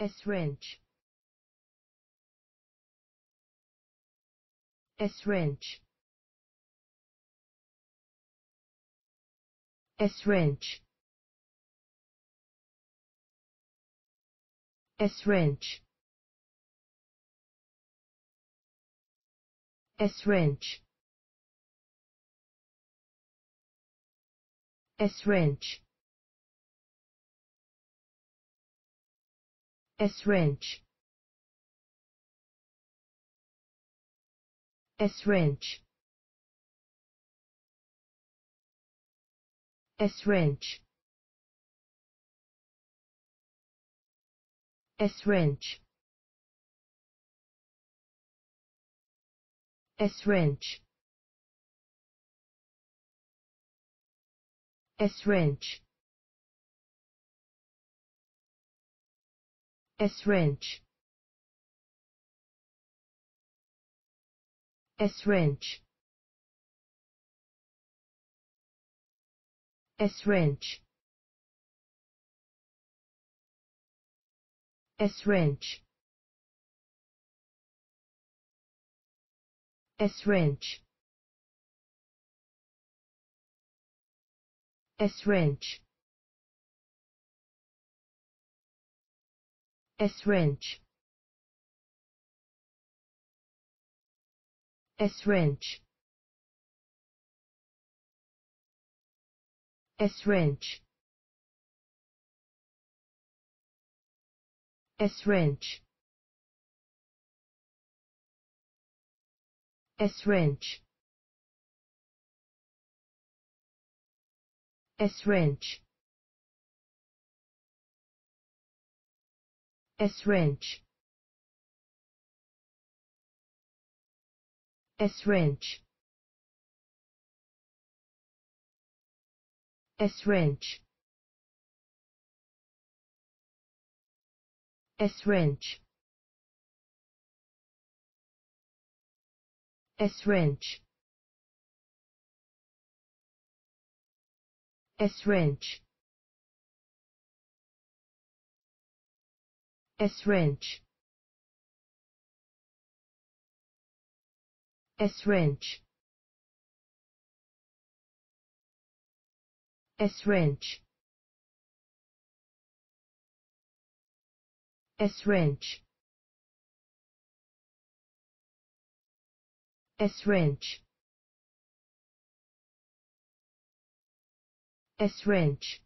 S-wrench S-wrench S-wrench S-wrench S-wrench S-wrench S-wrench S-wrench S-wrench S-wrench S-wrench S-wrench S wrench S wrench S wrench S wrench S wrench S wrench S wrench S wrench S wrench S wrench S wrench S wrench S-wrench S-wrench S-wrench S-wrench S-wrench S-wrench S wrench S wrench S wrench S wrench S wrench S wrench